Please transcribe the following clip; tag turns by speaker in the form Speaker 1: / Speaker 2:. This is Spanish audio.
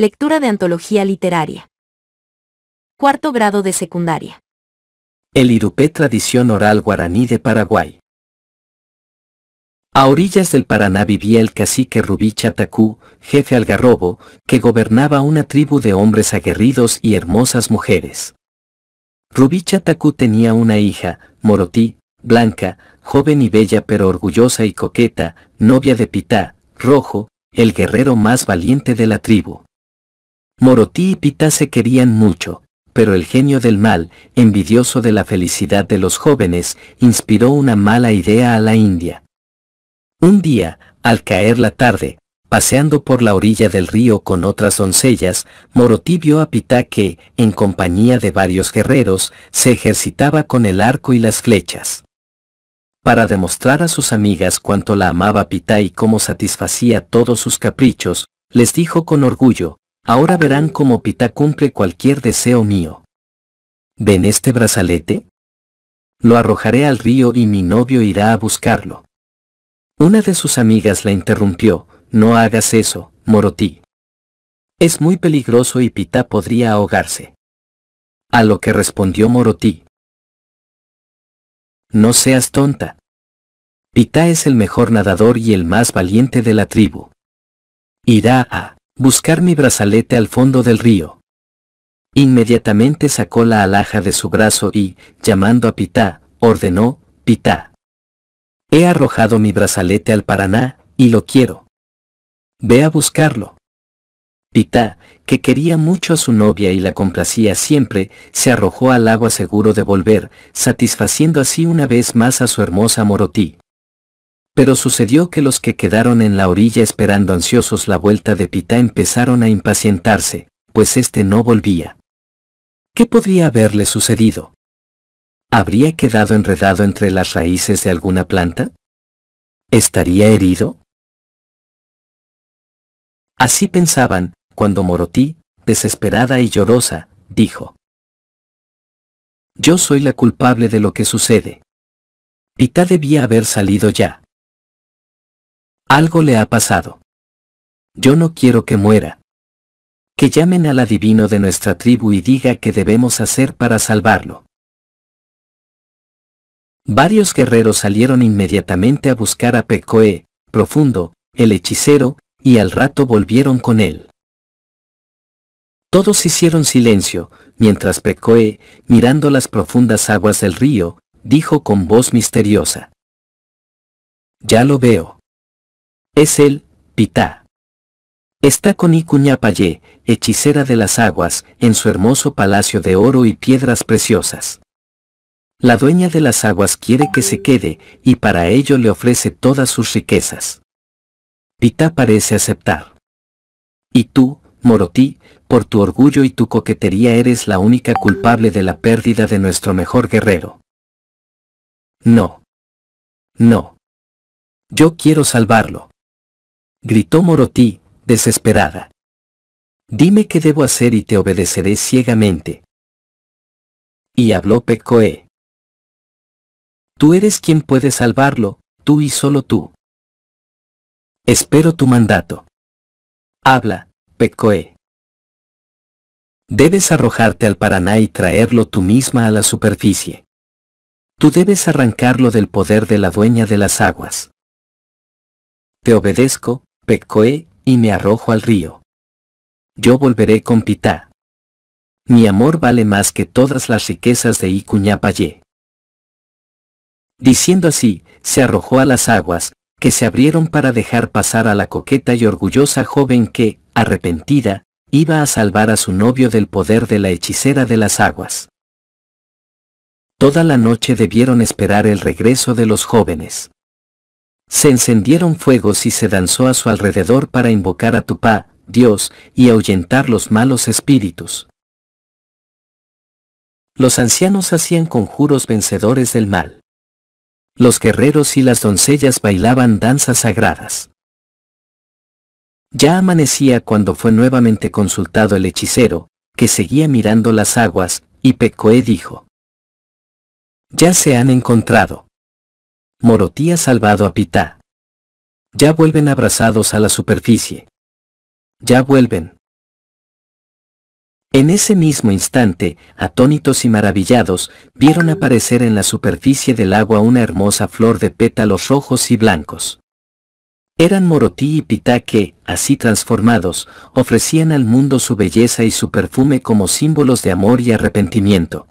Speaker 1: Lectura de antología literaria. Cuarto grado de secundaria.
Speaker 2: El Irupé tradición oral guaraní de Paraguay. A orillas del Paraná vivía el cacique Rubí Chatacú, jefe algarrobo, que gobernaba una tribu de hombres aguerridos y hermosas mujeres. Rubí Chatacú tenía una hija, Morotí, blanca, joven y bella pero orgullosa y coqueta, novia de Pitá, rojo, el guerrero más valiente de la tribu. Morotí y Pita se querían mucho, pero el genio del mal, envidioso de la felicidad de los jóvenes, inspiró una mala idea a la India. Un día, al caer la tarde, paseando por la orilla del río con otras doncellas, Morotí vio a Pita que, en compañía de varios guerreros, se ejercitaba con el arco y las flechas. Para demostrar a sus amigas cuánto la amaba Pita y cómo satisfacía todos sus caprichos, les dijo con orgullo, Ahora verán cómo Pita cumple cualquier deseo mío. ¿Ven este brazalete? Lo arrojaré al río y mi novio irá a buscarlo. Una de sus amigas la interrumpió, no hagas eso, Morotí. Es muy peligroso y Pita podría ahogarse. A lo que respondió
Speaker 1: Morotí. No seas tonta. Pita
Speaker 2: es el mejor nadador y el más valiente de la tribu. Irá a Buscar mi brazalete al fondo del río. Inmediatamente sacó la alhaja de su brazo y, llamando a Pitá, ordenó, Pitá. He arrojado mi brazalete al Paraná, y lo quiero. Ve a buscarlo. Pitá, que quería mucho a su novia y la complacía siempre, se arrojó al agua seguro de volver, satisfaciendo así una vez más a su hermosa Morotí. Pero sucedió que los que quedaron en la orilla esperando ansiosos la vuelta de Pita empezaron a impacientarse, pues éste no volvía. ¿Qué podría haberle sucedido? ¿Habría quedado enredado entre las raíces de alguna planta?
Speaker 1: ¿Estaría herido? Así pensaban,
Speaker 2: cuando Morotí, desesperada y llorosa, dijo. Yo soy la culpable de lo que sucede. Pita debía haber salido ya.
Speaker 1: Algo le ha pasado. Yo no quiero que muera.
Speaker 2: Que llamen al adivino de nuestra tribu y diga qué debemos hacer para salvarlo. Varios guerreros salieron inmediatamente a buscar a Pecoe, Profundo, el hechicero, y al rato volvieron con él. Todos hicieron silencio, mientras Pecoe, mirando las profundas aguas del río, dijo con voz misteriosa. Ya lo veo. Es él, Pitá. Está con Icuñapayé, hechicera de las aguas, en su hermoso palacio de oro y piedras preciosas. La dueña de las aguas quiere que se quede, y para ello le ofrece todas sus riquezas. Pita parece aceptar. Y tú, Morotí, por tu orgullo y tu coquetería eres la única culpable de la pérdida de nuestro mejor guerrero. No. No.
Speaker 1: Yo quiero salvarlo gritó Morotí, desesperada. Dime qué debo hacer y te obedeceré ciegamente. Y habló Pecoé. Tú eres quien puede salvarlo, tú y solo tú. Espero tu mandato. Habla,
Speaker 2: Pecoé. Debes arrojarte al Paraná y traerlo tú misma a la superficie. Tú debes arrancarlo del poder de la dueña de las aguas. Te obedezco, pecoé, y me arrojo al río. Yo volveré con Pitá. Mi amor vale más que todas las riquezas de Icuñapayé. Diciendo así, se arrojó a las aguas, que se abrieron para dejar pasar a la coqueta y orgullosa joven que, arrepentida, iba a salvar a su novio del poder de la hechicera de las aguas. Toda la noche debieron esperar el regreso de los jóvenes. Se encendieron fuegos y se danzó a su alrededor para invocar a Tupá, Dios, y ahuyentar los malos espíritus. Los ancianos hacían conjuros vencedores del mal. Los guerreros y las doncellas bailaban danzas sagradas. Ya amanecía cuando fue nuevamente consultado el hechicero, que seguía mirando las aguas, y Pecoé dijo. Ya se han encontrado. Morotí ha salvado a
Speaker 1: Pitá. Ya vuelven abrazados a la superficie. Ya vuelven.
Speaker 2: En ese mismo instante, atónitos y maravillados, vieron aparecer en la superficie del agua una hermosa flor de pétalos rojos y blancos. Eran Morotí y Pitá que, así transformados, ofrecían al mundo su belleza y su perfume como símbolos de amor y arrepentimiento.